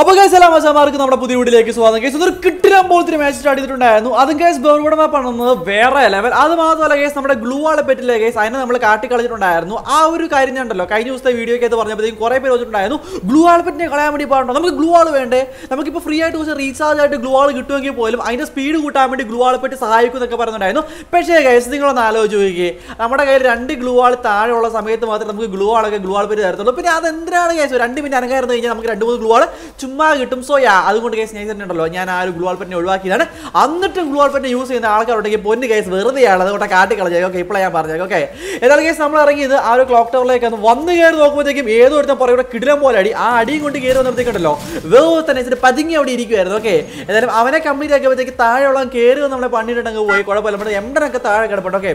അപ്പോൾ ഗൈസ് എല്ലാ മാസമാർക്ക് നമ്മുടെ പുതിയ വീട്ടിലേക്ക് സ്വാഗതം ഗൈസ് ഒരു കിട്ടിരാൻ പോലത്തെ മാച്ച് സ്റ്റാർട്ട് ചെയ്തിട്ടുണ്ടായിരുന്നു അതും ഗൈസ് ബോർഡ് മാപ്പ് ആണെന്നത് വേറെ ലെവൽ അത് മാത്രമല്ല ഗൈസ് നമ്മുടെ ഗ്ലൂ ആളെ പറ്റില്ല ഗൈസ് അതിനെ നമ്മൾ കാട്ടി കളിച്ചിട്ടുണ്ടായിരുന്നു ആ ഒരു കാര്യം ഉണ്ടല്ലോ കഴിഞ്ഞ ദിവസത്തെ വീഡിയോ അത് പറഞ്ഞപ്പോഴത്തേക്കും കുറേ പേര് വെച്ചിട്ടുണ്ടായിരുന്നു ഗ്ലൂ ആളെ പറ്റിനെ കളയാൻ വേണ്ടി പാടുണ്ടോ നമുക്ക് ഗ്ലൂ ആൾ വേണ്ടേ നമുക്കിപ്പോൾ ഫ്രീ ആയിട്ട് കുറച്ച് റീചാർജ് ആയിട്ട് ഗ്ലൂ ആൾ കിട്ടുമെങ്കിൽ പോലും അതിൻ്റെ സ്പീഡ് കൂട്ടാൻ വേണ്ടി ഗ്ലൂ ആളെ പറ്റി സഹായിക്കും എന്നൊക്കെ പറഞ്ഞിട്ടുണ്ടായിരുന്നു പക്ഷേ ഗൈസ് നിങ്ങളൊന്ന് ആലോചിച്ച് നോക്കിയേ നമ്മുടെ കയ്യിൽ രണ്ട് ഗ്ലൂ ആൾ താഴെയുള്ള സമയത്ത് മാത്രമേ നമുക്ക് ഗ്ലൂ ആളൊക്കെ ഗ്ലൂ ആൾ പറ്റി തരത്തുള്ളൂ പിന്നെ എന്തിനാണ് ഗൈസ് രണ്ട് മിനിറ്റ് അനങ്ങായിരുന്നു കഴിഞ്ഞാൽ നമുക്ക് രണ്ട് മൂന്ന് ഗ്ലൂ ആൾ ചുമ്മാ കിട്ടും സോ യാ അതുകൊണ്ട് കേസ് ഞാൻ ഉണ്ടല്ലോ ഞാൻ ആ ഒരു ഗ്ലൂ പെറ്റിനെ ഒഴിവാക്കിയതാണ് എന്നിട്ടും ഗ്ലൂ പെറ്റിനെ യൂസ് ചെയ്യുന്ന ആൾക്കാരുണ്ടെങ്കിൽ പൊന്ന് കേസ് വെറുതെയാണ് അതുകൊണ്ട് കാട്ടി ഓക്കെ ഇപ്പോഴാണ് ഞാൻ പറഞ്ഞത് ഓക്കെ എന്നാലും കേസ് നമ്മൾ ഇറങ്ങിയത് ആ ഒരു ക്ലോക്ക് ടവറിലേക്ക് വന്ന് കയറി നോക്കുമ്പോഴത്തേക്കും ഏതോ ഒരുത്തം പുറകെ കിടിലം പോലെ അടി ആ അടിയും കൊണ്ട് കയറി വന്നപ്പോഴത്തേക്കുണ്ടല്ലോ വെറുതെ തന്നെ ഇച്ചിരി പതുങ്ങി അവിടെ ഇരിക്കുമായിരുന്നു ഓക്കെ എന്നാലും അവനെ കംപ്ലീറ്റ് ആക്കിയപ്പോഴത്തേക്ക് താഴെയുള്ള കയറി വന്ന് നമ്മളെ പണിയിട്ടുണ്ടെങ്കിൽ പോയി കുഴപ്പമില്ല നമ്മുടെ എംഡനൊക്കെ താഴെ കിടപ്പുണ്ട് ഓക്കെ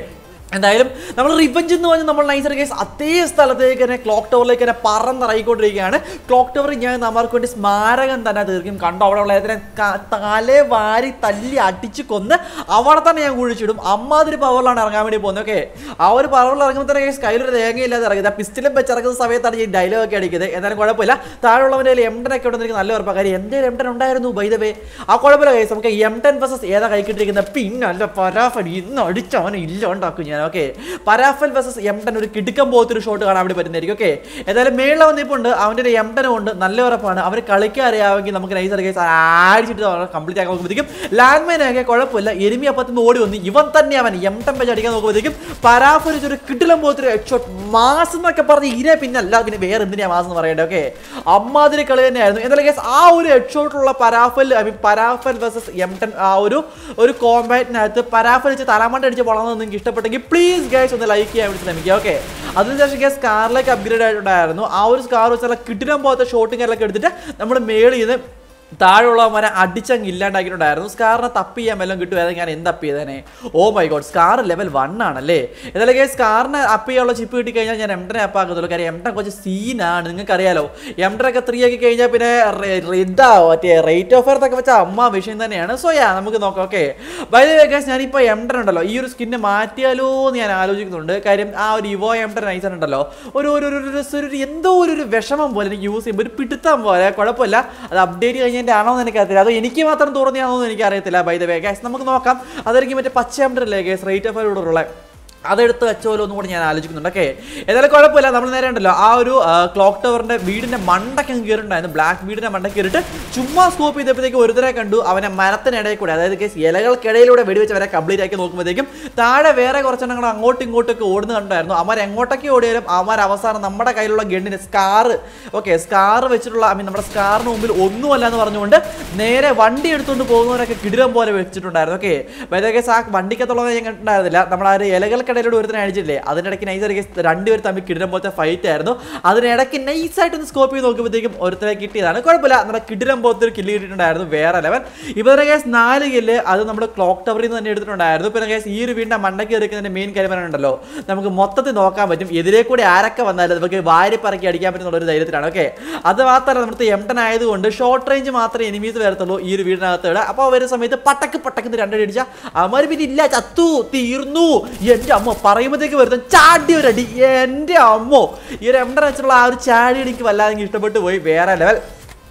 എന്തായാലും നമ്മൾ റിവഞ്ച് എന്ന് പറഞ്ഞാൽ നമ്മൾ നൈസർ കേസ് അതേ സ്ഥലത്തേക്ക് തന്നെ ക്ലോക്ക് ടവറിലേക്ക് തന്നെ പറന്നിറങ്ങിക്കൊണ്ടിരിക്കുകയാണ് ക്ലോക്ക് ടവർ ഞാൻ നമ്മൾക്ക് വേണ്ടി സ്മാരകം തന്നെ തീർക്കും കണ്ടോ അവിടെ ഉള്ള അതിനെ വാരി തല്ലി അടിച്ച് കൊന്ന് അവിടെ തന്നെ ഞാൻ കുഴിച്ചിടും അമ്മാതിരി പവറിലാണ് ഇറങ്ങാൻ വേണ്ടി പോകുന്നത് ഓക്കെ ആ ഒരു പവറിൽ ഇറങ്ങുമ്പോൾ തന്നെ കേസ് കയ്യിലൊരു ഇറങ്ങിയത് ആ പിസ്റ്റലും വെച്ച് ഇറങ്ങുന്ന സമയത്താണ് ഈ ഡയലോഗ് ഒക്കെ അടിക്കുന്നത് എന്നാലും കുഴപ്പമില്ല താഴെയുള്ളവൻ്റെ എം ടെൻ ഒക്കെ ഉണ്ടെങ്കിൽ നല്ല ഉറപ്പാണ് കാര്യം എം ടെൻ ഉണ്ടായിരുന്നു ബൈദവേ ആ കുഴപ്പമില്ല കേസ് നമുക്ക് ടെൻ ബസസ് ഏതാ കൈക്കിട്ടിരിക്കുന്നത് പിന്നല്ല പരാഫടി ഇന്ന് അടിച്ചവനെ ഉണ്ടാക്കും ഞാൻ ഞാൻ ഓക്കെ പരാഫൽ വേഴ്സസ് എംടൻ ഒരു കിടുക്കം ഒരു ഷോട്ട് കാണാൻ വേണ്ടി പറ്റുന്നതായിരിക്കും ഓക്കെ ഏതായാലും മേളിൽ വന്നിപ്പുണ്ട് അവൻ്റെ ഒരു എംടനും ഉണ്ട് നല്ല ഉറപ്പാണ് അവർ കളിക്കാൻ അറിയാമെങ്കിൽ നമുക്ക് നൈസ് അറിയാം ആടിച്ചിട്ട് കംപ്ലീറ്റ് ആക്കാൻ നോക്കുമ്പോഴത്തേക്കും ലാൻഡ് മൈനൊക്കെ കുഴപ്പമില്ല എരുമി അപ്പത്തുനിന്ന് ഓടി വന്ന് ഇവൻ തന്നെ അവൻ എംടൻ വെച്ച് അടിക്കാൻ നോക്കുമ്പോഴത്തേക്കും പരാഫൽ ഒരു കിടിലം പോലത്തൊരു ഹെഡ് ഷോട്ട് മാസം എന്നൊക്കെ പറഞ്ഞ് പിന്നെ അല്ല പിന്നെ വേറെ എന്തിനാ മാസം എന്ന് പറയേണ്ടത് ഓക്കെ അമ്മാതിരി കളി തന്നെയായിരുന്നു എന്തായാലും കേസ് ആ ഒരു ഹെഡ് ഷോട്ടുള്ള Parafal I mean Parafal versus എംടൻ ആ ഒരു ഒരു കോമ്പാറ്റിനകത്ത് പരാഫൽ വെച്ച് തലമണ്ട അടിച്ച് നിങ്ങൾക്ക് ഇഷ്ടപ്പെട്ടെങ്കിൽ പ്ലീസ് ഗൈസ് ഒന്ന് ലൈക്ക് ചെയ്യാൻ വേണ്ടി ശ്രമിക്കുക ഓക്കെ അതിനുശേഷം ഗൈസ് കാറിലേക്ക് അപ്ഗ്രേഡ് ആയിട്ടുണ്ടായിരുന്നു ആ ഒരു കാർ വെച്ചാൽ കിട്ടിടാൻ പോകാത്ത ഷോട്ടും കാര്യങ്ങളൊക്കെ എടുത്തിട്ട് നമ്മുടെ മേളിൽ നിന്ന് താഴെയുള്ളവന്മാരെ അടിച്ചങ്ങ് ഇല്ലാണ്ടാക്കിയിട്ടുണ്ടായിരുന്നു സ്കാറിനെ തപ്പ് ചെയ്യാൻ വല്ലതും കിട്ടുമായിരുന്നു ഞാൻ എന്ത് അപ്പ് ചെയ്തേനെ oh my god scar level one ആണല്ലേ എന്തായാലും സ്കാറിനെ അപ്പ് ചെയ്യാനുള്ള ചിപ്പ് കിട്ടിക്കഴിഞ്ഞാൽ ഞാൻ എംഡനെ അപ്പ് ആക്കത്തുള്ളൂ കാര്യം എംഡൻ കുറച്ച് സീനാണ് നിങ്ങൾക്കറിയാലോ എംഡനൊക്കെ ത്രീ ആക്കി കഴിഞ്ഞാൽ പിന്നെ ഇതാ മറ്റേ റേറ്റ് ഓഫ് എർത്ത് ഒക്കെ വെച്ചാൽ അമ്മ വിഷയം തന്നെയാണ് സോ യാ നമുക്ക് നോക്കാം ഓക്കെ ബൈ ദ ഞാൻ ഞാനിപ്പോൾ എംഡൻ ഉണ്ടല്ലോ ഈ ഒരു സ്കിന്ന് മാറ്റിയാലോ എന്ന് ഞാൻ ആലോചിക്കുന്നുണ്ട് കാര്യം ആ ഒരു ഇവോ എംഡൻ നൈസൺ ഉണ്ടല്ലോ ഒരു ഒരു ഒരു എന്തോ ഒരു വിഷമം പോലെ എനിക്ക് യൂസ് ചെയ്യുമ്പോൾ ഒരു പിടുത്തം പോലെ കുഴപ്പമില്ല അത് അപ്ഡേറ്റ് കഴിഞ്ഞാൽ കൺവീനിയൻ്റ് ആണോ എന്ന് എനിക്കറിയില്ല അതോ എനിക്ക് മാത്രം തോന്നിയാണോ എന്ന് എനിക്കറിയത്തില്ല ബൈ ദ വേ ഗൈസ് നമുക്ക് നോക്കാം അതായിരിക്കും മറ്റേ പച്ച ഗൈസ് റേറ്റ് ഓഫ് ഇവിടെ ഉള്ളത് അതെടുത്ത് വെച്ചോലോ എന്നും കൂടി ഞാൻ ആലോചിക്കുന്നുണ്ട് ഓക്കെ ഏതായാലും കുഴപ്പമില്ല നമ്മൾ നേരെ ഉണ്ടല്ലോ ആ ഒരു ക്ലോക്ക് ടവറിന്റെ വീടിന്റെ മണ്ടയ്ക്ക് കയറിണ്ടായിരുന്നു ബ്ലാക്ക് വീടിന്റെ മണ്ടയ്ക്ക് കയറിയിട്ട് ചുമ്മാ സ്കോപ്പ് ചെയ്തപ്പോഴത്തേക്ക് ഒരുതരെ കണ്ടു അവനെ മരത്തിനിടയിൽ കൂടെ അതായത് കേസ് ഇലകൾക്കിടയിലൂടെ വെടിവെച്ച് അവരെ കംപ്ലീറ്റ് ആക്കി നോക്കുമ്പോഴത്തേക്കും താഴെ വേറെ കുറച്ചെണ്ണങ്ങൾ അങ്ങോട്ടും ഇങ്ങോട്ടൊക്കെ ഓടുന്ന കണ്ടായിരുന്നു അവർ എങ്ങോട്ടൊക്കെ ഓടിയാലും അവന്മാർ അവസാനം നമ്മുടെ കയ്യിലുള്ള ഗണ്ണിന് സ്കാറ് ഓക്കെ സ്കാർ വെച്ചിട്ടുള്ള ഐ മീൻ നമ്മുടെ സ്കാറിന് മുമ്പിൽ ഒന്നുമല്ല എന്ന് പറഞ്ഞുകൊണ്ട് നേരെ വണ്ടി എടുത്തുകൊണ്ട് പോകുന്നവരൊക്കെ കിടിലം പോലെ വെച്ചിട്ടുണ്ടായിരുന്നു ഓക്കെ വേറെ കേസ് ആ വണ്ടിക്കത്തുള്ള ഞാൻ കണ്ടിട്ടുണ്ടായിരുന്നില്ല നമ്മൾ ആ ഒരു ഇലകൾ ഇടയ്ക്കിടയിലൂടെ ഒരുത്തിനെ അഴിച്ചില്ലേ അതിനിടയ്ക്ക് നൈസ് രണ്ടുപേർ തമ്മിൽ കിടിലം പോലത്തെ ഫൈറ്റ് ആയിരുന്നു അതിനിടയ്ക്ക് ഒന്ന് സ്കോപ്പ് ചെയ്ത് നോക്കുമ്പോഴത്തേക്കും ഒരുത്തരെ കിട്ടിയതാണ് കുഴപ്പമില്ല നമ്മുടെ കിടിലം പോലത്തെ ഒരു കില്ല് കിട്ടിയിട്ടുണ്ടായിരുന്നു വേറെ ലെവൽ ഇവരുടെ കേസ് നാല് കില്ല് അത് നമ്മുടെ ക്ലോക്ക് ടവറിൽ നിന്ന് തന്നെ എടുത്തിട്ടുണ്ടായിരുന്നു പിന്നെ കേസ് ഈ ഒരു വീടിൻ്റെ മണ്ണയ്ക്ക് എടുക്കുന്നതിന്റെ മെയിൻ കരിമനുണ്ടല്ലോ നമുക്ക് മൊത്തത്തിൽ നോക്കാൻ പറ്റും എതിരെ കൂടി ആരൊക്കെ വന്നാലും നമുക്ക് വാരിപ്പറക്കി അടിക്കാൻ പറ്റുന്ന ഒരു ധൈര്യത്തിലാണ് ഓക്കെ അത് മാത്രമല്ല നമ്മുടെ ടൻ ആയതുകൊണ്ട് ഷോർട്ട് റേഞ്ച് മാത്രമേ എനിമീസ് വരത്തുള്ളൂ ഈ ഒരു വീടിനകത്തോടെ അപ്പോൾ വരുന്ന സമയത്ത് പട്ടക്ക് പട്ടക്കുന്ന രണ്ടടി അടിച്ചാൽ അമാര് പിന്നെ ഇല്ല ചത്തു തീർന്നു എന്റെ അമ്മോ പറയുമ്പോഴത്തേക്ക് വരുന്ന ചാടി ഒരടി എൻ്റെ അമ്മോ ഈ ഒരു എം വെച്ചിട്ടുള്ള ആ ഒരു ചാടി എനിക്ക് വല്ലാതെ ഇഷ്ടപ്പെട്ടു പോയി വേറെ ലെവൽ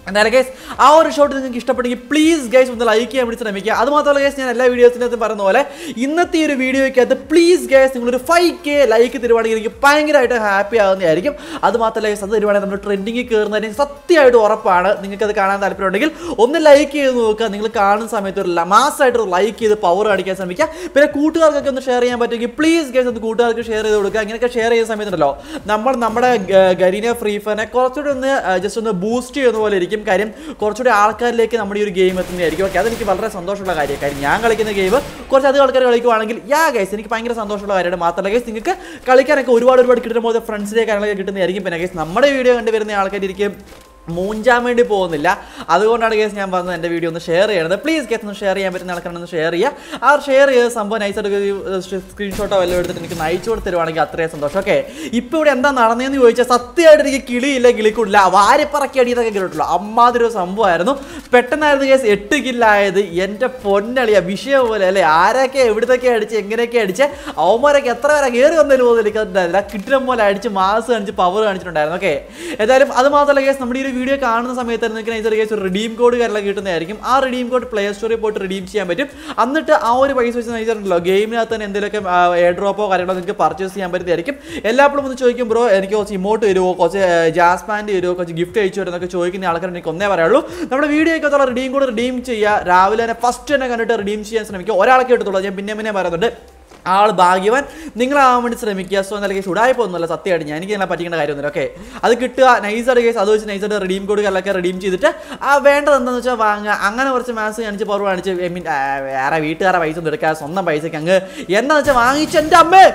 എന്തായാലും ഗൈസ് ആ ഒരു ഷോട്ട് നിങ്ങൾക്ക് ഇഷ്ടപ്പെട്ടെങ്കിൽ പ്ലീസ് ഗൈസ് ഒന്ന് ലൈക്ക് ചെയ്യാൻ വേണ്ടി ശ്രമിക്കുക അത് മാത്രമല്ല ഗൈസ് ഞാൻ എല്ലാ വീഡിയോസിനകത്തും പറഞ്ഞ പോലെ ഇന്നത്തെ ഒരു വീഡിയോയ്ക്കകത്ത് പ്ലീസ് ഗൈസ് നിങ്ങളൊരു ഫൈവ് കെ ലൈക്ക് തരുവാണെങ്കിൽ എനിക്ക് ഭയങ്കരമായിട്ട് ഹാപ്പി ആകുന്നതായിരിക്കും അത് മാത്രമല്ല ഗൈസ് അത് തരുവാണെങ്കിൽ നമ്മൾ ട്രെൻഡിങ്ങിൽ കയറുന്നതിന് സത്യമായിട്ട് ഉറപ്പാണ് നിങ്ങൾക്ക് അത് കാണാൻ ഉണ്ടെങ്കിൽ ഒന്ന് ലൈക്ക് ചെയ്ത് നോക്കുക നിങ്ങൾ കാണുന്ന സമയത്ത് ഒരു മാസമായിട്ട് ലൈക്ക് ചെയ്ത് പവർ കാണിക്കാൻ ശ്രമിക്കുക പിന്നെ കൂട്ടുകാർക്കൊക്കെ ഒന്ന് ഷെയർ ചെയ്യാൻ പറ്റുമെങ്കിൽ പ്ലീസ് ഗൈസ് ഒന്ന് കൂട്ടുകാർക്ക് ഷെയർ ചെയ്ത് കൊടുക്കുക അങ്ങനെയൊക്കെ ഷെയർ ചെയ്യുന്ന സമയത്തുണ്ടല്ലോ നമ്മൾ നമ്മുടെ ഗരീന ഫ്രീ ഫയറിനെ കുറച്ചുകൂടി ഒന്ന് ജസ്റ്റ് ഒന്ന് ബൂസ്റ്റ് ചെയ്യുന്ന പോലെ ഇരിക്കും ആയിരിക്കും കാര്യം കുറച്ചുകൂടി ആൾക്കാരിലേക്ക് നമ്മുടെ ഈ ഒരു ഗെയിം എത്തുന്നതായിരിക്കും ഓക്കെ അതെനിക്ക് വളരെ സന്തോഷമുള്ള കാര്യമാണ് കാര്യം ഞാൻ കളിക്കുന്ന ഗെയിം കുറച്ചധികം ആൾക്കാർ കളിക്കുവാണെങ്കിൽ യാ ഗൈസ് എനിക്ക് ഭയങ്കര സന്തോഷമുള്ള കാര്യമാണ് മാത്രമല്ല ഗൈസ് നിങ്ങൾക്ക് കളിക്കാനൊക്കെ ഒരുപാട് ഒരുപാട് കിട്ടുമ്പോൾ ഫ്രണ്ട്സിനെ കാര്യങ്ങളൊക്കെ കിട്ടുന്നതായിരിക്കും പിന്നെ ഗൈസ് നമ്മുടെ വീഡിയോ കണ്ടുവരുന്ന ആൾക്കാരിക്കും മൂഞ്ചാൻ വേണ്ടി പോകുന്നില്ല അതുകൊണ്ടാണ് കേസ് ഞാൻ പറഞ്ഞത് എൻ്റെ വീഡിയോ ഒന്ന് ഷെയർ ചെയ്യണത് പ്ലീസ് കേസ് ഒന്ന് ഷെയർ ചെയ്യാൻ പറ്റുന്ന ആൾക്കാരൊന്ന് ഷെയർ ചെയ്യുക ആ ഷെയർ ചെയ്ത സംഭവം നൈസായിട്ട് സ്ക്രീൻഷോട്ടോ വല്ലതും എടുത്തിട്ട് എനിക്ക് അയച്ചു കൊടുത്തരുവാണെങ്കിൽ അത്രയും സന്തോഷം ഓക്കെ ഇപ്പോൾ ഇവിടെ എന്താ നടന്നതെന്ന് ചോദിച്ചാൽ സത്യമായിട്ട് എനിക്ക് കിളിയില്ല കിളിക്കൂടില്ല വാരിപ്പറക്കി അടിയതൊക്കെ കിട്ടുള്ളൂ അമ്മാതിരി ഒരു സംഭവമായിരുന്നു പെട്ടെന്നായിരുന്നു കേസ് എട്ട് കില്ലായത് എൻ്റെ പൊന്നളിയ വിഷയം പോലെ അല്ലേ ആരൊക്കെ എവിടത്തൊക്കെ അടിച്ച് എങ്ങനെയൊക്കെ അടിച്ച് അവന്മാരൊക്കെ എത്ര പേരെ കയറി വന്നതിന് പോലും എനിക്കറിയില്ല കിട്ടുന്ന പോലെ അടിച്ച് മാസ് കാണിച്ച് പവർ കാണിച്ചിട്ടുണ്ടായിരുന്നു ഓക്കെ ഏതായാലും അത് മാത്രമല്ല കേസ് നമ്മുടെ ഈ ഒരു വീഡിയോ കാണുന്ന സമയത്ത് നിങ്ങൾക്ക് നൈസറി കേസ് റിഡീം കോഡ് കാര്യങ്ങളൊക്കെ കിട്ടുന്നതായിരിക്കും ആ റിഡീം കോഡ് പ്ലേ സ്റ്റോറിൽ പോയിട്ട് റിഡീം ചെയ്യാൻ പറ്റും എന്നിട്ട് ആ ഒരു പൈസ വെച്ച് നൈസറുണ്ടല്ലോ ഗെയിമിനകത്ത് തന്നെ എന്തെങ്കിലും എയർ ഡ്രോപ്പോ കാര്യങ്ങളോ നിങ്ങൾക്ക് പർച്ചേസ് ചെയ്യാൻ പറ്റുന്നതായിരിക്കും എല്ലാപ്പോഴും ഒന്ന് ചോദിക്കും ബ്രോ എനിക്ക് കുറച്ച് ഇമോട്ട് വരുമോ കുറച്ച് ജാസ് വരുമോ കുറച്ച് ഗിഫ്റ്റ് അയച്ചു എന്നൊക്കെ ചോദിക്കുന്ന ആൾക്കാർ എനിക്ക് ഒന്നേ പറയുള്ളൂ നമ്മുടെ വീഡിയോയ്ക്കകത്തുള്ള റിഡീം കോഡ് റിഡീം ചെയ്യുക രാവിലെ തന്നെ ഫസ്റ്റ് തന്നെ കണ്ടിട്ട് റിഡീം ചെയ്യാൻ ശ്രമിക്കുക ഒരാളൊക്കെ കിട്ടത്തുള്ളൂ ഞാൻ പിന്നെ പിന്നെ പറയുന്നുണ്ട് ആൾ ഭാഗ്യവാൻ നിങ്ങളാവാൻ വേണ്ടി ശ്രമിക്കുക സോ നല്ല കേസ് ഉടായ്പൊന്നുമല്ല സത്യമായിട്ട് ഞാൻ എനിക്ക് നല്ല പറ്റിക്കേണ്ട കാര്യമൊന്നുമില്ല ഓക്കെ അത് കിട്ടുക നൈസായിട്ട് കേസ് അത് വെച്ച് നൈസായിട്ട് റെഡീം കോഡ് കല്ലൊക്കെ റെഡീം ചെയ്തിട്ട് ആ വേണ്ടത് എന്താണെന്ന് വെച്ചാൽ വാങ്ങുക അങ്ങനെ കുറച്ച് മാസ് കാണിച്ച് പവർ കാണിച്ച് ഐ മീൻ വേറെ വീട്ടുകാരെ പൈസ ഒന്നും എടുക്കുക സ്വന്തം പൈസയ്ക്ക് അങ്ങ് എന്താണെന്ന് വെച്ചാൽ വാങ്ങിച്ച എൻ്റെ അമ്മേ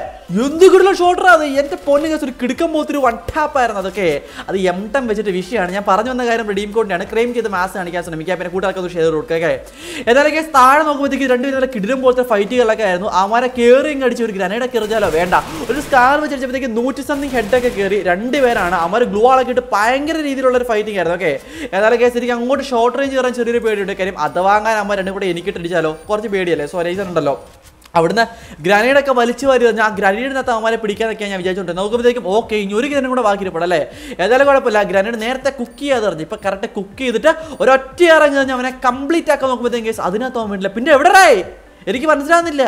എന്തുകൊണ്ടുള്ള ഷോട്ടറാ അത് എന്റെ പൊന്നു കേസ് ഒരു കിടുക്കം ഒരു വൺ ആയിരുന്നു അതൊക്കെ അത് എം ടം വെച്ചിട്ട് വിഷയമാണ് ഞാൻ പറഞ്ഞു വന്ന കാര്യം റെഡീം കോഡിനാണ് ക്ലെയിം ചെയ്ത് മാസ് കാണിക്കാൻ ശ്രമിക്കാം പിന്നെ കൂട്ടുകാർക്ക് ഷെയർ കൊടുക്കുക എന്തായാലും കേസ് താഴെ നോക്കുമ്പോഴത്തേക്ക് രണ്ട് വിധത്തിലുള്ള കിടിലും പോലത്തെ ഫൈറ്റുകളൊക്കെ ആയിരുന്നു ആമാരെ കയറിയും അടിച്ച് ഒരു ഗ്രനേഡ് എറിഞ്ഞാലോ വേണ്ട ഒരു സ്കാർ വെച്ചടിച്ചപ്പോഴത്തേക്ക് നൂറ്റി സംതിങ് ഹെഡൊക്കെ കയറി രണ്ട് പേരാണ് അമാർ ഗ്ലൂ ആളൊക്കെ ഇട്ട് ഭയങ്കര രീതിയിലുള്ള ഒരു ഫൈറ്റിംഗ് ആയിരുന്നു ഓക്കെ എന്നാലും കേസ് എനിക്ക് അങ്ങോട്ട് ഷോർട്ട് റേഞ്ച് കയറാൻ ചെറിയൊരു പേടിയുണ്ട് കാര്യം വാങ്ങാൻ അമ്മ രണ്ടും കൂടെ എനിക്കിട്ടടിച്ചാലോ കുറച്ച് പേടിയല്ലേ സോ രേസൺ ഉണ്ടല്ലോ അവിടുന്ന് ഗ്രാനൈഡൊക്കെ വലിച്ചു വാരി പറഞ്ഞാൽ ആ ഗ്രാനൈഡിനകത്ത് അവന്മാരെ പിടിക്കാനൊക്കെയാണ് ഞാൻ വിചാരിച്ചുകൊണ്ടിരുന്നത് നോക്കുമ്പോഴത്തേക്കും ഓക്കെ ഇനി ഒരു ഗ്രനേഡ് കൂടെ ബാക്കിയിരിപ്പുണ്ട് അല്ലേ ഏതായാലും കുഴപ്പമില്ല ഗ്രനേഡ് നേരത്തെ കുക്ക് ചെയ്യാതെ പറഞ്ഞു ഇപ്പം കറക്റ്റ് കുക്ക് ചെയ്തിട്ട് ഒരൊറ്റ ഇറങ്ങി കഴിഞ്ഞാൽ അവനെ കംപ്ലീറ്റ് ആക്കാൻ നോക്കുമ്പോഴത്തേക്കും അതിനകത്ത് അവൻ വേണ്ടില്ല പിന്നെ എവിടെ എനിക്ക് മനസ്സിലാകുന്നില്ല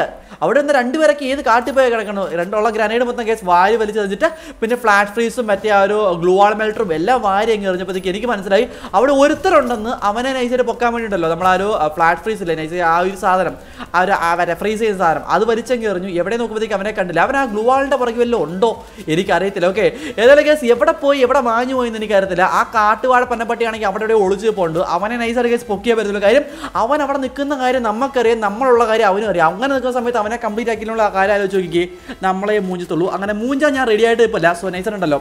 അവിടെ നിന്ന് രണ്ടുപേരൊക്കെ ഏത് കാട്ടി പോയി കിടക്കണോ രണ്ടുള്ള ഗ്രാനൈഡ് മൊത്തം കേസ് വാരി വലിച്ചു തന്നിട്ട് പിന്നെ ഫ്ലാറ്റ് ഫ്രീസും മറ്റേ ആ ഒരു ഗ്ലൂവാൾ മെൽറ്ററും എല്ലാം വാരി അങ്ങ് എറിഞ്ഞപ്പോഴത്തേക്ക് എനിക്ക് മനസ്സിലായി അവിടെ ഒരുത്തരുണ്ടെന്ന് അവനെ നൈസായിട്ട് പൊക്കാൻ വേണ്ടിയിട്ടല്ലോ നമ്മൾ ആ ഒരു ഫ്ലാറ്റ് ഫ്രീസ് ഇല്ലേ നൈസ് ആ ഒരു സാധനം ആ ഒരു ഫ്രീസ് ചെയ്യുന്ന സാധനം അത് വലിച്ചങ്ങ് എറിഞ്ഞു എവിടെ നോക്കുമ്പോഴത്തേക്ക് അവനെ കണ്ടില്ല അവൻ ആ ഗ്ലൂവാളിൻ്റെ പുറകെ വല്ലതും ഉണ്ടോ എനിക്കറിയത്തില്ല ഓക്കെ ഏതായാലും കേസ് എവിടെ പോയി എവിടെ മാഞ്ഞു പോയി എന്ന് എനിക്കറിയത്തില്ല ആ കാട്ടുവാഴ പന്നപ്പട്ടിയാണെങ്കിൽ അവിടെ ഒളിച്ചു പോകുന്നുണ്ട് അവനെ നൈസായിട്ട് കേസ് പൊക്കിയാൽ പറ്റത്തില്ല കാര്യം അവൻ അവിടെ നിൽക്കുന്ന കാര്യം നമുക്കറിയാം നമ്മളുള്ള കാര്യം അവനും അറിയാം അങ്ങനെ നിൽക്കുന്ന സമയത്ത് അവനെ കംപ്ലീറ്റ് ആക്കിയിട്ടുള്ള കാര്യം ആലോചിച്ച് നോക്കിക്കേ നമ്മളെ മൂഞ്ചത്തുള്ളൂ അങ്ങനെ മൂഞ്ചാൻ ഞാൻ റെഡി ആയിട്ട് ഇപ്പോൾ ലാസ്റ്റ് ഉണ്ടല്ലോ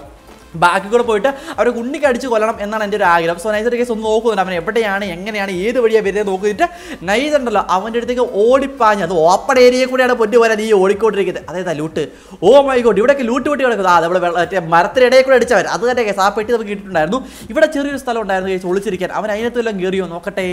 ബാക്കി കൂടെ പോയിട്ട് അവരെ ഉണ്ണിക്കടിച്ച് കൊല്ലണം എന്നാണ് എൻ്റെ ഒരു ആഗ്രഹം സോ നൈസറിന്റെ കേസ് ഒന്ന് നോക്കുന്നുണ്ട് അവൻ എവിടെയാണ് എങ്ങനെയാണ് ഏത് വഴിയാണ് വരുന്നത് നോക്കിയിട്ട് നൈസ് ഉണ്ടല്ലോ അവൻ്റെ അടുത്തേക്ക് ഓടിപ്പാഞ്ഞ് അത് ഓപ്പൺ ഏരിയയിൽ കൂടെയാണ് പൊട്ടി പോലെ നീ ഓടിക്കൊണ്ടിരിക്കുന്നത് അതായത് ലൂട്ട് ഓ മൈ ഗോഡ് ഇവിടെയൊക്കെ ലൂട്ട് പൊട്ടി കിടക്കുന്നത് ആ നമ്മൾ മറ്റേ ഇടയിൽ കൂടെ അടിച്ചവർ അത് തന്നെ കേസ് ആ പെട്ടി നമുക്ക് കിട്ടിയിട്ടുണ്ടായിരുന്നു ഇവിടെ ചെറിയൊരു സ്ഥലം ഉണ്ടായിരുന്നു കേസ് ഒളിച്ചിരിക്കാൻ അവൻ അതിനകത്ത് എല്ലാം കയറിയോ നോക്കട്ടെ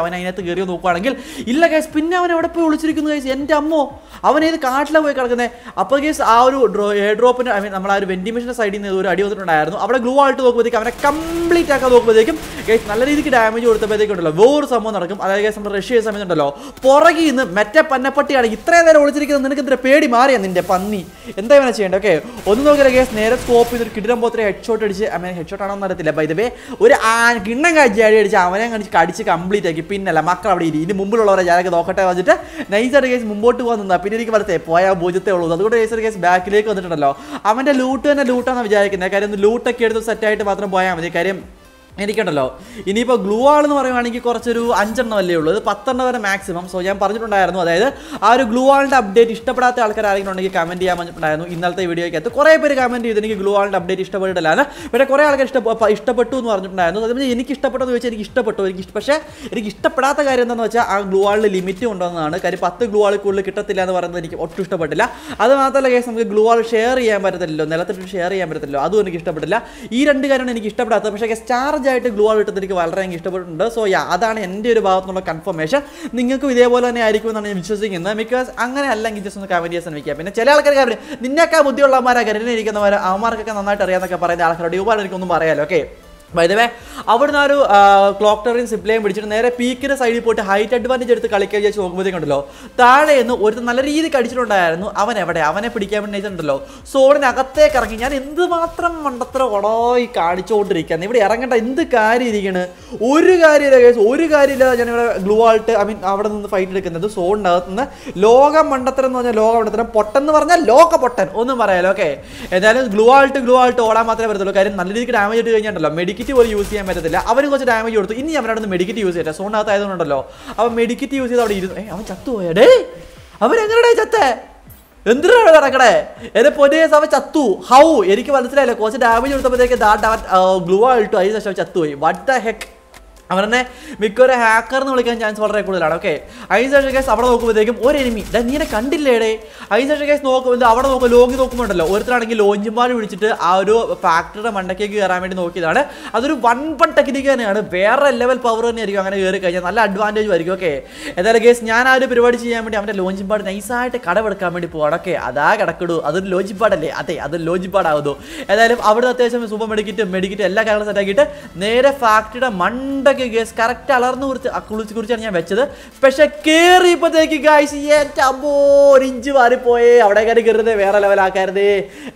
അവൻ അതിനകത്ത് കയറിയോ നോക്കുവാണെങ്കിൽ ഇല്ല കേസ് പിന്നെ അവൻ അവിടെ പോയി ഒളിച്ചിരിക്കുന്നു കേസ് എൻ്റെ അമ്മോ അവൻ ഏത് കാട്ടിലാണ് പോയി കിടക്കുന്നത് അപ്പോൾ കേസ് ആ ഒരു ഡ്രോ എയർ ഡ്രോപ്പിന് ഐ മീൻ നമ്മൾ ആ ഒരു വെന്റിമേഷൻ്റെ സൈഡിൽ നിന്ന് ഒരു അടി വന്നിട്ടുണ്ട് കൊടുത്തിട്ടുണ്ടായിരുന്നു അവിടെ ഗ്ലൂ ആയിട്ട് നോക്കുമ്പോഴത്തേക്കും അവനെ കംപ്ലീറ്റ് ആക്കാൻ നോക്കുമ്പോഴത്തേക്കും ഗൈസ് നല്ല രീതിക്ക് ഡാമേജ് കൊടുത്തപ്പോഴത്തേക്കും ഉണ്ടല്ലോ വേറൊരു സംഭവം നടക്കും അതായത് ഗൈസ് നമ്മൾ റഷ് ചെയ്യുന്ന സമയത്തുണ്ടല്ലോ പുറകിൽ നിന്ന് മറ്റേ പന്നപ്പട്ടിയാണ് ഇത്രയും നേരം ഒളിച്ചിരിക്കുന്നത് നിനക്ക് ഇത്ര പേടി മാറിയാ നിന്റെ പന്നി എന്താ ഇവനെ ചെയ്യേണ്ടത് ഓക്കെ ഒന്ന് നോക്കിയാൽ ഗൈസ് നേരെ സ്കോപ്പ് ചെയ്തൊരു കിടിലം പോത്ര ഹെഡ് ഷോട്ട് അടിച്ച് ഐ ഹെഡ് ഷോട്ട് ആണോ എന്നറിയത്തില്ല ബൈ ദേ ഒരു ആ കിണ്ണം കാഴ്ച അടി അടിച്ച് അവനെ കടിച്ച് കടിച്ച് കംപ്ലീറ്റ് ആക്കി പിന്നല്ല മക്കൾ അവിടെ ഇരി ഇതിന് മുമ്പിലുള്ളവരെ ഞാനൊക്കെ നോക്കട്ടെ വന്നിട്ട് നൈസായിട്ട് കേസ് മുമ്പോട്ട് പോകാൻ നിന്നാ പിന്നെ എനിക്ക് വരത്തെ പോയാൽ പൂജ്യത്തെ ഉള്ളൂ അതുകൊണ്ട് കേസ് കേസ് ബാക്കിലേക്ക് വന്നിട്ടുണ്ടല്ലോ അവൻ്റെ ലൂട്ട് തന്നെ ലൂട്ടാണെന്ന് വിചാരിക്കുന്നത് കാര്യം ലൂട്ടൊക്കെ എടുത്ത് സെറ്റായിട്ട് മാത്രം പോയാൽ മതി കാര്യം എനിക്കുണ്ടല്ലോ ഇനിയിപ്പോൾ ഗ്ലൂ ആൾ എന്ന് പറയുവാണെങ്കിൽ കുറച്ചൊരു അഞ്ചെണ്ണം അല്ലേ ഉള്ളൂ പത്തെണ്ണം വരെ മാക്സിമം സോ ഞാൻ പറഞ്ഞിട്ടുണ്ടായിരുന്നു അതായത് ആ ഒരു ഗ്ലൂ ആളിൻ്റെ അപ്ഡേറ്റ് ഇഷ്ടപ്പെടാത്ത ആൾക്കാർ ആരെങ്കിലും ഉണ്ടെങ്കിൽ കമൻറ്റ് ചെയ്യാൻ പറഞ്ഞിട്ടുണ്ടായിരുന്നു വീഡിയോയ്ക്ക് വീഡിയോയ്ക്കകത്ത് കുറേ പേര് കമൻറ്റ് ചെയ്ത് എനിക്ക് ഗ്ലൂ ആളിൻ്റെ അപ്ഡേറ്റ് ഇഷ്ടപ്പെട്ടിട്ടില്ല പക്ഷേ കുറേ ആൾക്കാർ ഇഷ്ട ഇഷ്ടപ്പെട്ടു എന്ന് പറഞ്ഞിട്ടുണ്ടായിരുന്നു അതുപോലെ എനിക്ക് ഇഷ്ടപ്പെട്ടു എന്ന് വെച്ചാൽ എനിക്ക് ഇഷ്ടപ്പെട്ടു എനിക്ക് പക്ഷേ എനിക്ക് ഇഷ്ടപ്പെടാത്ത കാര്യം എന്താണെന്ന് വെച്ചാൽ ആ ഗ്ലൂ ആളിൽ ലിമിറ്റ് ഉണ്ടെന്നാണ് കാര്യം പത്ത് ഗ്ലൂ ആൾ കൂടുതൽ കിട്ടത്തില്ല എന്ന് പറയുന്നത് എനിക്ക് ഒട്ടും ഇഷ്ടപ്പെട്ടില്ല അത് മാത്രമല്ല കേസ് നമുക്ക് ഗ്ലൂ ആൾ ഷെയർ ചെയ്യാൻ പറ്റത്തില്ലല്ലോ നിലത്തിട്ട് ഷെയർ ചെയ്യാൻ പറ്റത്തില്ലോ അതും എനിക്ക് ഇഷ്ടപ്പെട്ടില്ല ഈ രണ്ട് കാര്യമാണ് എനിക്ക് ഇഷ്ടപ്പെടാത്തത് പക്ഷേ സ്റ്റാർ ചാർജായിട്ട് ഗ്ലൂ ആൾ കിട്ടുന്നത് എനിക്ക് വളരെ ഇഷ്ടപ്പെട്ടിട്ടുണ്ട് സോ യാ അതാണ് എൻ്റെ ഒരു ഭാഗത്തുനിന്നുള്ള കൺഫർമേഷൻ നിങ്ങൾക്കും ഇതേപോലെ തന്നെ ആയിരിക്കും എന്നാണ് ഞാൻ വിശ്വസിക്കുന്നത് ബിക്കോസ് അങ്ങനെ അല്ലെങ്കിൽ ജസ്റ്റ് ഒന്ന് കമൻറ്റ് ചെയ്യാൻ ശ്രമിക്കുക പിന്നെ ചില ആൾക്കാർ കാര്യം നിന്നേക്കാൾ ബുദ്ധിയുള്ളവന്മാരാ കരുതിയിരിക്കുന്നവർ അവന്മാർക്കൊക്കെ നന്നായിട്ട് അറിയാമെന്നൊക്കെ പറയുന്ന ആൾക്കാരുടെ ഒരുപാട് എനിക്കൊന്നും പറയാമല്ലോ ഓക്കെ വൈദവേ അവിടുന്ന് ആ ഒരു ക്ലോക്ക് ടവറിൻ സിപ്ലയും പിടിച്ചിട്ട് നേരെ പീക്കിൻ്റെ സൈഡിൽ പോയിട്ട് ഹൈറ്റ് അഡ്വാൻറ്റേജ് എടുത്ത് കളിക്കാൻ വിചാരിച്ച് നോക്കുമ്പോഴത്തേക്കുണ്ടല്ലോ താഴെ നിന്ന് ഒരു നല്ല രീതിക്ക് അടിച്ചിട്ടുണ്ടായിരുന്നു അവൻ എവിടെ അവനെ പിടിക്കാൻ വേണ്ടിയിട്ടുണ്ടല്ലോ സോണിനകത്തേക്ക് ഇറങ്ങി ഞാൻ എന്തുമാത്രം മണ്ടത്ര ഒടോയി കാണിച്ചുകൊണ്ടിരിക്കുകയാണ് ഇവിടെ ഇറങ്ങേണ്ട എന്ത് കാര്യം ഇരിക്കുന്നത് ഒരു കാര്യമില്ല കേസ് ഒരു കാര്യമില്ല ഞാനിവിടെ ഗ്ലൂ ആൾട്ട് ഐ മീൻ അവിടെ നിന്ന് ഫൈറ്റ് എടുക്കുന്നത് സോണിനകത്ത് നിന്ന് ലോക മണ്ടത്തരം എന്ന് പറഞ്ഞാൽ ലോക മണ്ടത്തരം പൊട്ടെന്ന് പറഞ്ഞാൽ ലോക പൊട്ടൻ ഒന്നും പറയാലോ ഓക്കെ എന്തായാലും ഗ്ലൂ ആൾട്ട് ഗ്ലൂ ആൾട്ട് ഓടാൻ മാത്രമേ വരത്തുള്ളൂ കാര്യം നല്ല രീതിക്ക് ഡാമേജ് ആയിട്ട് കഴിഞ്ഞിട്ടുണ്ടല്ലോ മെഡിക്കൽ മെഡിക്കറ്റ് പോലും യൂസ് ചെയ്യാൻ പറ്റത്തില്ല അവന് കുറച്ച് ഡാമേജ് കൊടുത്തു ഇനി അവൻ നിന്ന് മെഡിക്കറ്റ് യൂസ് ചെയ്യട്ടെ സോണിനകത്ത് ആയതുകൊണ്ടല്ലോ അവൻ മെഡിക്കറ്റ് യൂസ് ചെയ്ത് അവിടെ ഇരുന്നു ഏ അവൻ ചത്തുപോയടേ അവൻ എങ്ങനെയാ ചത്തേ എന്തിനാണ് നടക്കണേ എന്റെ പൊന്നേ അവൻ ചത്തു ഹൗ എനിക്ക് മനസ്സിലായില്ല കുറച്ച് ഡാമേജ് കൊടുത്തപ്പോഴത്തേക്ക് ഗ്ലൂ ആയിട്ടു അതിന് ശേഷം ചത്തുപോയി വട്ട് ദ ഹെക്ക് അവനെ മിക്കൊരു ഹാക്കർ എന്ന് വിളിക്കാൻ ചാൻസ് വളരെ കൂടുതലാണ് ഓക്കെ അതിനുശേഷം കേസ് അവിടെ നോക്കുമ്പോഴത്തേക്കും ഒരു എനിമി ഡാ നീനെ കണ്ടില്ലേടെ അതിനുശേഷം കേസ് നോക്കുമ്പോൾ അവിടെ നോക്കുക ലോങ്ങി നോക്കുമ്പോണ്ടല്ലോ ഒരുത്തരാണെങ്കിൽ ലോഞ്ചിമാർ വിളിച്ചിട്ട് ആ ഒരു ഫാക്ടറിയുടെ മണ്ടക്കേക്ക് കയറാൻ വേണ്ടി നോക്കിയതാണ് അതൊരു വൺ വൺ ടെക്നിക്ക് തന്നെയാണ് വേറെ ലെവൽ പവർ തന്നെയായിരിക്കും അങ്ങനെ കയറി കഴിഞ്ഞാൽ നല്ല അഡ്വാൻറ്റേജ് ആയിരിക്കും ഓക്കെ എന്തായാലും കേസ് ഞാൻ ആ ഒരു പരിപാടി ചെയ്യാൻ വേണ്ടി അവൻ്റെ ലോഞ്ചിപ്പാട് നൈസായിട്ട് കടമെടുക്കാൻ വേണ്ടി പോവാണ് ഓക്കെ അതാ കിടക്കിടൂ അതൊരു ലോഞ്ചിപ്പാടല്ലേ അതെ അതൊരു ലോഞ്ചിപ്പാടാകുന്നു ഏതായാലും അവിടെ അത്യാവശ്യം സൂപ്പർ മെഡിക്കിറ്റ് മെഡിക്കിറ്റ് എല്ലാ കാര്യങ്ങളും സെറ്റാക്കിയിട്ട് നേരെ ഫാക്ടറിയുടെ മണ്ട ഓക്കെ ഗേസ് കറക്റ്റ് അളർന്ന് കുറിച്ച് കുളിച്ച് കുറിച്ചാണ് ഞാൻ വെച്ചത് പക്ഷേ കയറിയപ്പോഴത്തേക്ക് ഗായ്സ് എൻ്റെ അമ്പോ ഒരിഞ്ച് ഇഞ്ച് മാറിപ്പോയേ അവിടെ കയറി കയറരുത് വേറെ ലെവലാക്കരുത്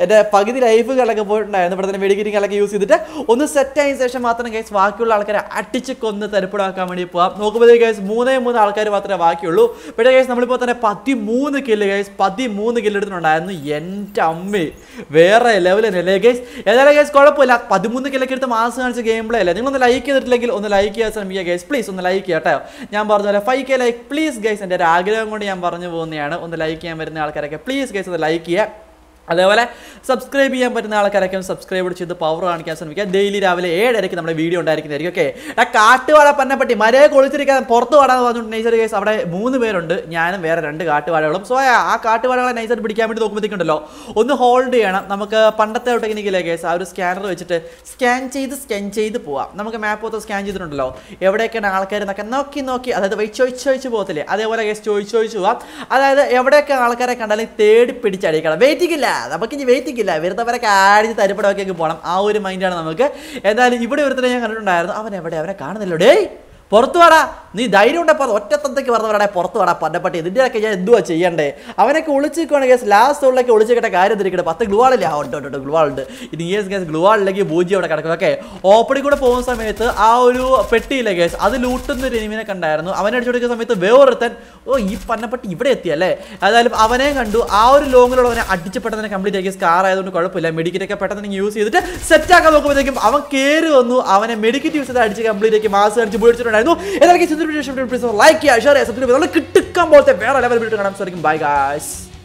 എൻ്റെ പകുതി ലൈഫ് കളൊക്കെ പോയിട്ടുണ്ടായിരുന്നു ഇവിടെ തന്നെ മെഡിക്കറ്റിംഗ് കളൊക്കെ യൂസ് ചെയ്തിട്ട് ഒന്ന് സെറ്റ് ആയതിനു ശേഷം മാത്രം ഗൈസ് ബാക്കിയുള്ള ആൾക്കാരെ അടിച്ച് കൊന്ന് തരിപ്പിടാക്കാൻ വേണ്ടി പോവാം നോക്കുമ്പോഴത്തേക്ക് ഗൈസ് മൂന്നേ മൂന്ന് ആൾക്കാർ മാത്രമേ ബാക്കിയുള്ളൂ പക്ഷേ ഗൈസ് നമ്മളിപ്പോൾ തന്നെ പതിമൂന്ന് കില്ല് ഗൈസ് പതിമൂന്ന് കില്ല് എടുത്തിട്ടുണ്ടായിരുന്നു എൻ്റെ അമ്മേ വേറെ ലെവലല്ലേ ഗൈസ് ഏതായാലും ഗൈസ് കുഴപ്പമില്ല പതിമൂന്ന് കില്ലൊക്കെ എടുത്ത് മാസം കാണിച്ച ഗെയിം പ്ലേ അല്ലേ നിങ്ങളൊന്ന് ലൈക്ക് ചെയ്തിട്ടില്ലെങ്കിൽ ഒന്ന് ലൈക്ക് ലൈക്ക് ചെയ്യാൻ ശ്രമിക്കുക ഗൈസ് പ്ലീസ് ഒന്ന് ലൈക്ക് ചെയ്യാം കേട്ടോ ഞാൻ പറഞ്ഞ പോലെ five K like please guys എൻ്റെ ഒരു ആഗ്രഹം കൊണ്ട് ഞാൻ പറഞ്ഞു പോകുന്നതാണ് ഒന്ന് ലൈക്ക് ചെയ്യാൻ വരുന്ന ആൾക്കാരൊക്കെ പ്ലീസ് ഗൈസ് ഒന്ന് ലൈക്ക് ചെയ്യുക അതേപോലെ സബ്സ്ക്രൈബ് ചെയ്യാൻ പറ്റുന്ന ആൾക്കാരൊക്കെ സബ്സ്ക്രൈബ് ചെയ്ത് പവർ കാണിക്കാൻ ശ്രമിക്കുക ഡെയിലി രാവിലെ ഏഴരയ്ക്ക് നമ്മുടെ വീഡിയോ ഉണ്ടായിരിക്കുന്നതായിരിക്കും ഓക്കെ ആ കാട്ടുവാഴ പന്നപ്പെട്ടി മരയെ കൊളിച്ചിരിക്കാൻ പുറത്ത് വാടാന്ന് പറഞ്ഞിട്ടുണ്ട് നൈസർ കേസ് അവിടെ മൂന്ന് പേരുണ്ട് ഞാനും വേറെ രണ്ട് കാട്ടുവാഴകളും സോ ആ കാട്ടുവാഴകളെ നൈസർ പിടിക്കാൻ വേണ്ടി നോക്കുമ്പോഴത്തേക്കുണ്ടല്ലോ ഒന്ന് ഹോൾഡ് ചെയ്യണം നമുക്ക് പണ്ടത്തെ ടെക്നിക്കിലെ കേസ് ആ ഒരു സ്കാനർ വെച്ചിട്ട് സ്കാൻ ചെയ്ത് സ്കാൻ ചെയ്ത് പോവാം നമുക്ക് മാപ്പ് മൊത്തം സ്കാൻ ചെയ്തിട്ടുണ്ടല്ലോ എവിടെയൊക്കെയാണ് ആൾക്കാർ എന്നൊക്കെ നോക്കി നോക്കി അതായത് ചോദിച്ച് ചോദിച്ച് പോകത്തില്ലേ അതേപോലെ കേസ് ചോദിച്ചു ചോദിച്ച് പോവാം അതായത് എവിടെയൊക്കെ ആൾക്കാരെ കണ്ടാലും തേടി പിടിച്ചടിക്കണം വെയിറ്റിംഗ് ഇല്ല ഇല്ല വെറുതെ വരുന്നവരൊക്കെ ആടിച്ച് തരിപ്പടമൊക്കെ പോകണം ആ ഒരു മൈൻഡാണ് നമുക്ക് എന്തായാലും ഇവിടെ ഒരുത്തരം ഞാൻ കണ്ടിട്ടുണ്ടായിരുന്നു അവൻ എവിടെ അവനെ കാണുന്നില്ല ഡേയ് പുറത്തു പറ നീ ധൈര്യം ഉണ്ടപ്പോൾ പറ ഒറ്റത്തത്തേക്ക് പറഞ്ഞവരുടെ പുറത്ത് വേടാ പണ്ടപ്പെട്ട് ഇതിൻ്റെയൊക്കെ ഞാൻ എന്തുവാ ചെയ്യണ്ടേ അവനൊക്കെ ഒളിച്ചിരിക്കുകയാണ് കേസ് ലാസ്റ്റ് ഉള്ളൊക്കെ ഒളിച്ചിരിക്കട്ടെ കാര്യം തിരിക്കട്ടെ പത്ത് ഗ്ലുവാളില്ല ആ ഉണ്ട് ഉണ്ട് ഗ്ലുവാളുണ്ട് ഇനി ഗേസ് കേസ് ഗ്ലുവാളിലേക്ക് പൂജ്യം അവിടെ കിടക്കും ഓക്കെ ഓപ്പണിൽ കൂടെ പോകുന്ന സമയത്ത് ആ ഒരു പെട്ടിയില്ല ഗേസ് അത് ലൂട്ടുന്ന ഒരു എനിമിനെ കണ്ടായിരുന്നു അവനെ അടിച്ചുകൊടുക്കുന്ന സമയത്ത് വേറൊരുത്തൻ ഓ ഈ പന്നപ്പെട്ടി ഇവിടെ എത്തിയല്ലേ അതായാലും അവനെ കണ്ടു ആ ഒരു അവനെ അടിച്ച് പെട്ടെന്ന് കംപ്ലീറ്റ് ആക്കി സ്കാർ ആയതുകൊണ്ട് കുഴപ്പമില്ല മെഡിക്കറ്റൊക്കെ പെട്ടെന്ന് യൂസ് ചെയ്തിട്ട് സെറ്റാക്കാൻ നോക്കുമ്പോഴത്തേക്കും അവൻ കയറി വന്നു അവനെ മെഡിക്കറ്റ് യൂസ് ചെയ്ത് അടിച്ച് കംപ്ലീറ്റ് ആക്കി മാസ് അടിച്ച് പൊടിച്ചിട്ടുണ്ടായിരുന്നു ഏതായാലും വീഡിയോ ലൈക്ക് ചെയ്യുക ഷെയർ ചെയ്യുക സബ്സ്ക്രൈബ് ചെയ്യുക കിട്ടുക്കാൻ പോലത്തെ വേറെ ലെവൽ വീട്ടിൽ കാണാൻ സാധിക്കും ബൈ ഗായ്സ്